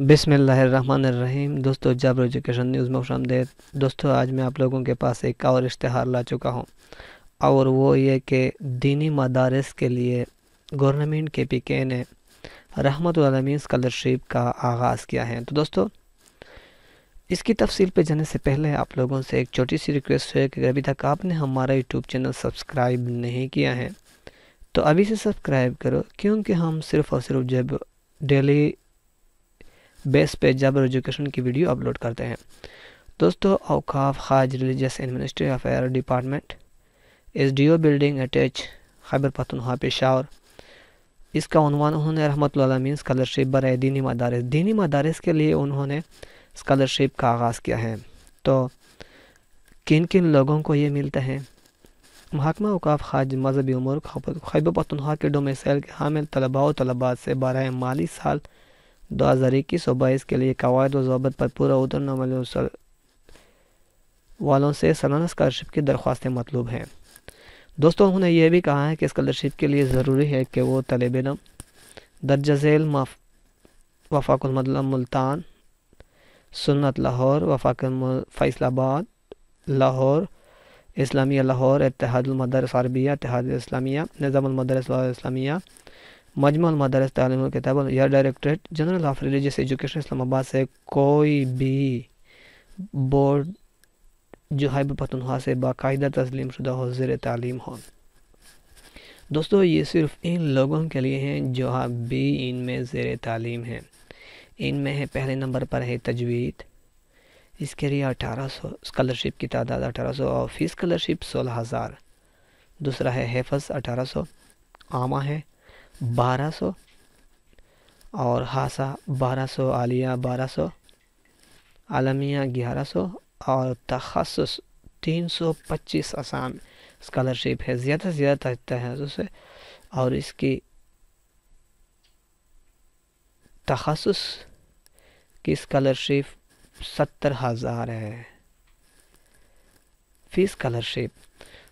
बिसमीम दोस्तों जबर एजुकेशन न्यूज़ में देर दोस्तों आज मैं आप लोगों के पास एक और इश्तहार ला चुका हूँ और वो ये कि दीनी मदारस के लिए गवर्नमेंट के पी के ने रहमत स्कॉलरशिप का आगाज़ किया है तो दोस्तों इसकी तफसील पे जाने से पहले आप लोगों से एक छोटी सी रिक्वेस्ट है कि अभी तक आपने हमारा यूट्यूब चैनल सब्सक्राइब नहीं किया है तो अभी से सब्सक्राइब करो क्योंकि हम सिर्फ़ और सिर्फ जब डेली बेस पे जबर एजुकेशन की वीडियो अपलोड करते हैं दोस्तों अवकाफ खाज religious and ministry affair department इस D O building attach Khyber पतनहा पेशावर इसका उनवान उन्होंने रहमत स्कॉलरशिप बर दीनी मदारस दीनी मदारस के लिए उन्होंने स्कॉलरशिप का आगाज़ किया है तो किन किन लोगों को ये मिलते हैं महकमा अवकाफ खाज मजहबी उमर खैब पतनहा के डोमेसल के हामिल तलबा तलबात से बारह माली साल दो हज़ार इक्कीस और बाईस के लिए कवायद व जवाबत पर पूरा उतरने वाले वालों से सालाना स्कॉलरशिप की दरख्वास्तें मतलूब हैं दोस्तों उन्होंने यह भी कहा है कि स्कॉलरशिप के लिए ज़रूरी है कि वो तलब इलम दर्ज झेल वफाकुल मुल्तान सुन्नत लाहौर वफाक फैसलाबाद लाहौर इस्लामिया लाहौर इतिहादमदरस अरबिया इतिहाद इस्लामिया निज़ामदरस इस्लामिया मजमल मदरस तलीम किताब या directorate general of religious education Islamabad से कोई भी बोर्ड जो है पतनवा से बाकायदा तस्लीम शुदा हो ज़र तालीम हो दोस्तों ये सिर्फ़ इन लोगों के लिए हैं जो आप भी इनमें ज़ेर तालीम हैं इनमें है पहले नंबर पर है तजवीद इसके लिए अठारह सौ स्कॉलरशिप की तादाद अठारह सौ और फीस स्कॉलरशिप सोलह हज़ार दूसरा है हेफज अठारह सौ आमा है बारह सौ और हासा बारह सौ आलिया बारह सौ आलमिया ग्यारह सौ और तखस तीन सौ पच्चीस आसान स्कॉलरशिप है ज़्यादा से ज़्यादा तहज़ है और इसकी तखसस की स्कॉलरशिप सत्तर हज़ार है फ़ीस स्कॉलरशिप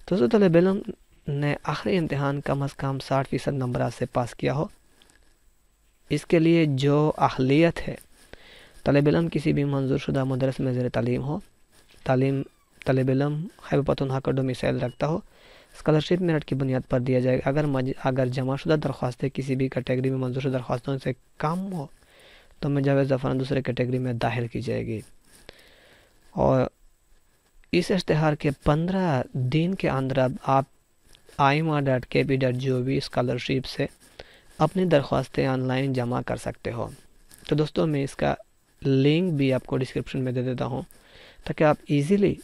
तो तलब तो ने आखिरी इम्तहान कम अज़ कम साठ फ़ीसद नंबर से पास किया हो इसके लिए जो अहलियत है तलब इलम किसी भी मंजूर शुदा मदरस में ज़र तलीम हो तालीम तलब इलम खैब पतनहा का डोमिसाइल रखता हो स्कॉलरशिप मेरिट की बुनियाद पर दिया जाएगा अगर मज, अगर जमा शुदा दरख्वास्तें किसी भी कैटेगरी में मंजूर दरख्वास्तों से कम हो तो जावेद जफरान दूसरे कैटेगरी में दाखिल की जाएगी और इस इश्तहार के पंद्रह दिन के अंदर आप आई माँ dot K P dot G O V scholarship से अपनी दरख्वास्तें ऑनलाइन जमा कर सकते हो तो दोस्तों मैं इसका लिंक भी आपको डिस्क्रिप्शन में दे देता हूँ ताकि आप इजीली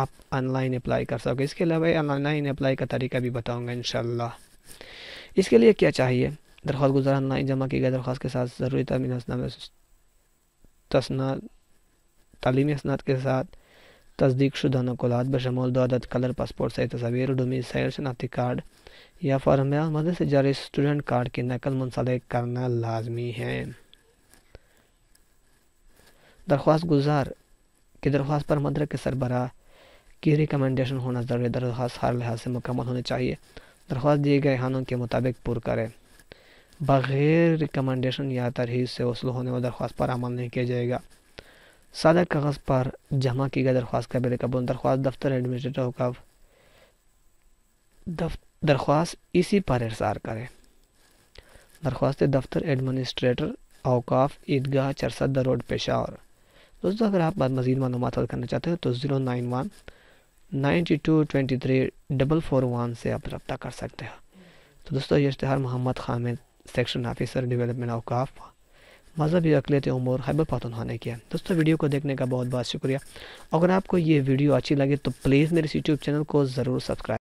आप ऑनलाइन अप्लाई कर सको इसके अलावा ऑनलाइन अप्लाई का तरीका भी बताऊँगा इन इसके लिए क्या चाहिए दरख्वास्त गुजार ऑनलाइन जमा की गई दरख्वास्त के साथ ज़रूरी तमीन तस्ना तलीमी असनाद के साथ तस्दीक शुदा नकलात बशमोल दौलत कलर पासपोर्ट सही तस्वीर डुमी सैर शनाती कार्ड या फार्म मदद से जारी स्टूडेंट कार्ड की नकल मुंसलिक करना लाजमी है दरख्वास्त गुजार की दरख्वास्त पर मदर के सरबरा की रिकमेंडेशन होना ज़रूरी दरख्वास्त हर लिहाज से मुकम्मल होनी चाहिए दरख्वास्त दिए गए हानों के मुताबिक पुर करें बग़ैर रिकमेंडेशन या तरहीज से वसूल होने वाली दरख्वास्त पर अमल नहीं किया जाएगा सादा कागज़ पर जमा की गई दरख्वास्त काबिल कबूल दरख्वास्त दफ्तर एडमिनिस्ट्रेटर का दफ दरख्वास्त इसी पर इसार करें दरख्वास्त दफ्तर एडमिनिस्ट्रेटर अवकाफ ईदगाह चरसद रोड पेशावर दोस्तों अगर आप मज़ीद मालूम हासिल करना चाहते हो तो zero nine one ninety two twenty three double four one से आप रब्ता कर सकते हो तो दोस्तों ये इश्तहार Mohammad Hamid section officer development अवकाफ़ मज़हबी अकलीत उमूर हैबर पातनहा ने किया दोस्तों वीडियो को देखने का बहुत बहुत शुक्रिया अगर आपको ये वीडियो अच्छी लगे तो प्लीज़ मेरे यूट्यूब चैनल को ज़रूर सब्सक्राइब